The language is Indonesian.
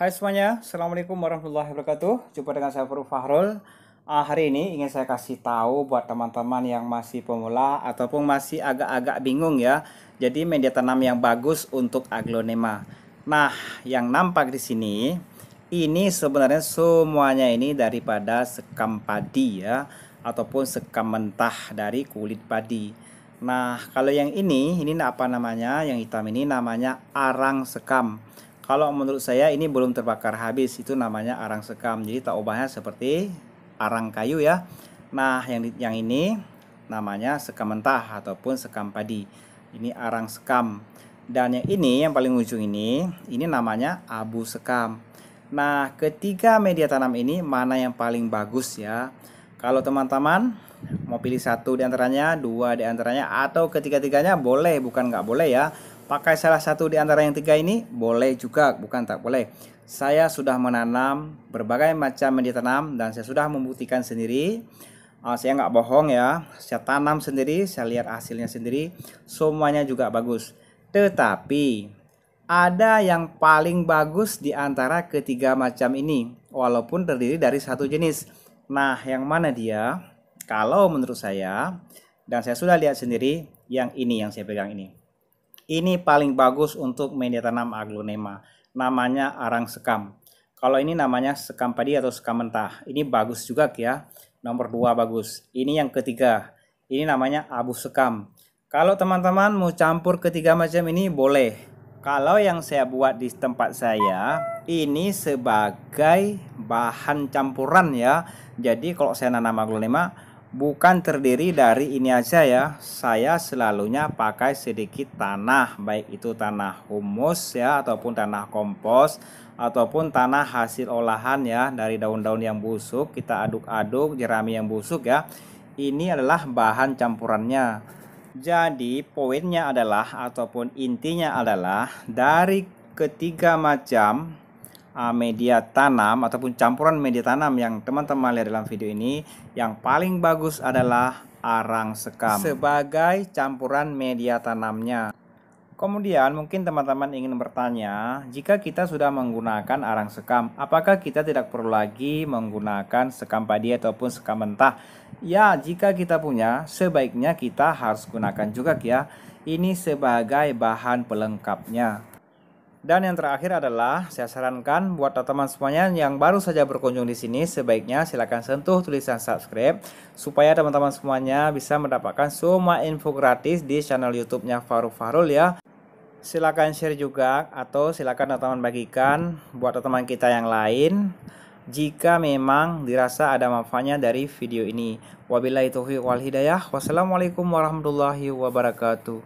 Hai semuanya, Assalamualaikum warahmatullahi wabarakatuh Jumpa dengan saya Prof. Fahrul uh, Hari ini ingin saya kasih tahu buat teman-teman yang masih pemula Ataupun masih agak-agak bingung ya Jadi media tanam yang bagus untuk aglonema Nah, yang nampak di sini Ini sebenarnya semuanya ini daripada sekam padi ya Ataupun sekam mentah dari kulit padi Nah, kalau yang ini, ini apa namanya? Yang hitam ini namanya arang sekam kalau menurut saya ini belum terbakar habis itu namanya arang sekam. Jadi taubahnya seperti arang kayu ya. Nah, yang yang ini namanya sekam mentah ataupun sekam padi. Ini arang sekam. Dan yang ini yang paling ujung ini, ini namanya abu sekam. Nah, ketiga media tanam ini mana yang paling bagus ya? Kalau teman-teman mau pilih satu di antaranya, dua di antaranya, atau ketiga-tiganya boleh, bukan nggak boleh ya pakai salah satu di antara yang tiga ini boleh juga, bukan tak boleh. Saya sudah menanam berbagai macam yang tanam dan saya sudah membuktikan sendiri. Uh, saya nggak bohong ya, saya tanam sendiri, saya lihat hasilnya sendiri, semuanya juga bagus. Tetapi ada yang paling bagus di antara ketiga macam ini, walaupun terdiri dari satu jenis. Nah, yang mana dia? Kalau menurut saya, dan saya sudah lihat sendiri, yang ini yang saya pegang ini. Ini paling bagus untuk media tanam aglonema. Namanya arang sekam. Kalau ini namanya sekam padi atau sekam mentah. Ini bagus juga ya. Nomor dua bagus. Ini yang ketiga. Ini namanya abu sekam. Kalau teman-teman mau campur ketiga macam ini boleh. Kalau yang saya buat di tempat saya ini sebagai bahan campuran ya. Jadi kalau saya nanam aglonema bukan terdiri dari ini aja ya saya selalunya pakai sedikit tanah baik itu tanah humus ya ataupun tanah kompos ataupun tanah hasil olahan ya dari daun-daun yang busuk kita aduk-aduk jerami yang busuk ya ini adalah bahan campurannya jadi poinnya adalah ataupun intinya adalah dari ketiga macam Uh, media tanam ataupun campuran media tanam yang teman-teman lihat dalam video ini yang paling bagus adalah arang sekam sebagai campuran media tanamnya. Kemudian mungkin teman-teman ingin bertanya, jika kita sudah menggunakan arang sekam, apakah kita tidak perlu lagi menggunakan sekam padi ataupun sekam mentah? Ya, jika kita punya, sebaiknya kita harus gunakan juga ya. Ini sebagai bahan pelengkapnya. Dan yang terakhir adalah saya sarankan buat teman-teman semuanya yang baru saja berkunjung di sini sebaiknya silakan sentuh tulisan subscribe supaya teman-teman semuanya bisa mendapatkan semua info gratis di channel YouTube-nya Farul Farul ya. Silakan share juga atau silakan teman-teman bagikan buat teman kita yang lain jika memang dirasa ada manfaatnya dari video ini. Wabillahi taufiq wal hidayah. Wassalamualaikum warahmatullahi wabarakatuh.